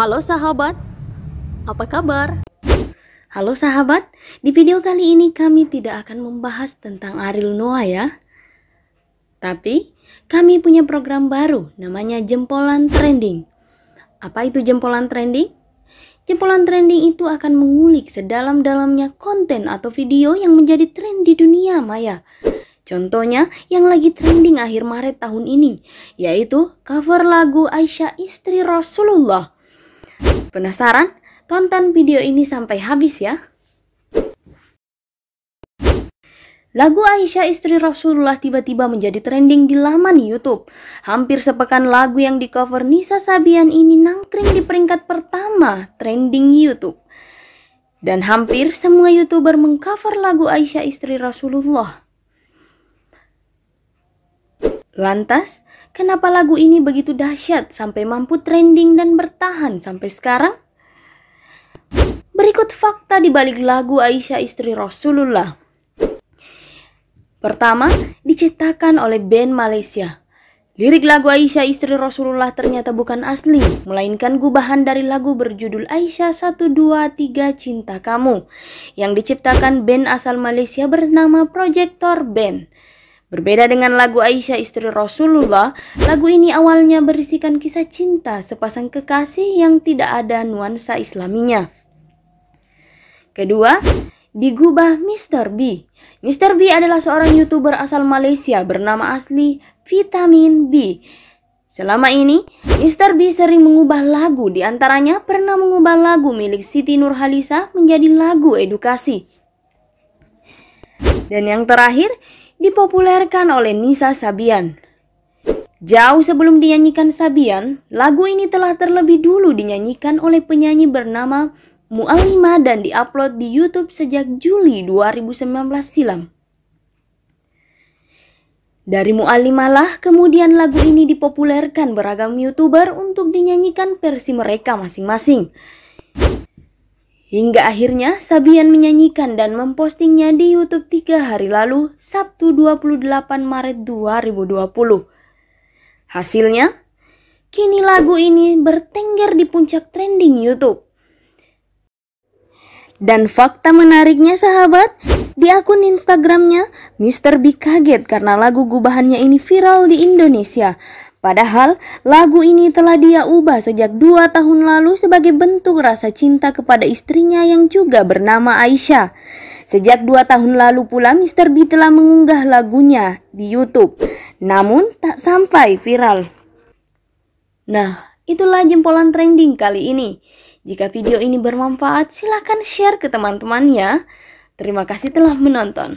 Halo sahabat, apa kabar? Halo sahabat, di video kali ini kami tidak akan membahas tentang Ariel Noah ya. Tapi, kami punya program baru namanya Jempolan Trending. Apa itu Jempolan Trending? Jempolan Trending itu akan mengulik sedalam-dalamnya konten atau video yang menjadi tren di dunia maya. Contohnya yang lagi trending akhir Maret tahun ini, yaitu cover lagu Aisyah Istri Rasulullah. Penasaran? Tonton video ini sampai habis ya. Lagu Aisyah istri Rasulullah tiba-tiba menjadi trending di laman YouTube. Hampir sepekan lagu yang di-cover Nisa Sabian ini nangkring di peringkat pertama trending YouTube. Dan hampir semua YouTuber mengcover lagu Aisyah istri Rasulullah. Lantas, kenapa lagu ini begitu dahsyat sampai mampu trending dan bertahan sampai sekarang? Berikut fakta di balik lagu Aisyah istri Rasulullah. Pertama, diciptakan oleh band Malaysia. Lirik lagu Aisyah istri Rasulullah ternyata bukan asli, melainkan gubahan dari lagu berjudul Aisyah 123 Cinta Kamu yang diciptakan band asal Malaysia bernama Projector Band. Berbeda dengan lagu Aisyah istri Rasulullah, lagu ini awalnya berisikan kisah cinta sepasang kekasih yang tidak ada nuansa islaminya. Kedua, digubah Mr. B. Mr. B adalah seorang YouTuber asal Malaysia bernama asli Vitamin B. Selama ini, Mr. B sering mengubah lagu, diantaranya pernah mengubah lagu milik Siti Nurhalisa menjadi lagu edukasi. Dan yang terakhir, dipopulerkan oleh Nisa Sabian. Jauh sebelum dinyanyikan Sabian, lagu ini telah terlebih dulu dinyanyikan oleh penyanyi bernama Mu'alima dan diupload di YouTube sejak Juli 2019 silam. Dari lah kemudian lagu ini dipopulerkan beragam YouTuber untuk dinyanyikan versi mereka masing-masing. Hingga akhirnya Sabian menyanyikan dan mempostingnya di YouTube tiga hari lalu, Sabtu 28 Maret 2020. Hasilnya, kini lagu ini bertengger di puncak trending YouTube. Dan fakta menariknya sahabat, di akun Instagramnya, Mr. B kaget karena lagu gubahannya ini viral di Indonesia. Padahal lagu ini telah dia ubah sejak dua tahun lalu sebagai bentuk rasa cinta kepada istrinya yang juga bernama Aisyah. Sejak dua tahun lalu pula Mr. B telah mengunggah lagunya di Youtube. Namun tak sampai viral. Nah, itulah jempolan trending kali ini. Jika video ini bermanfaat, silakan share ke teman-temannya. Terima kasih telah menonton.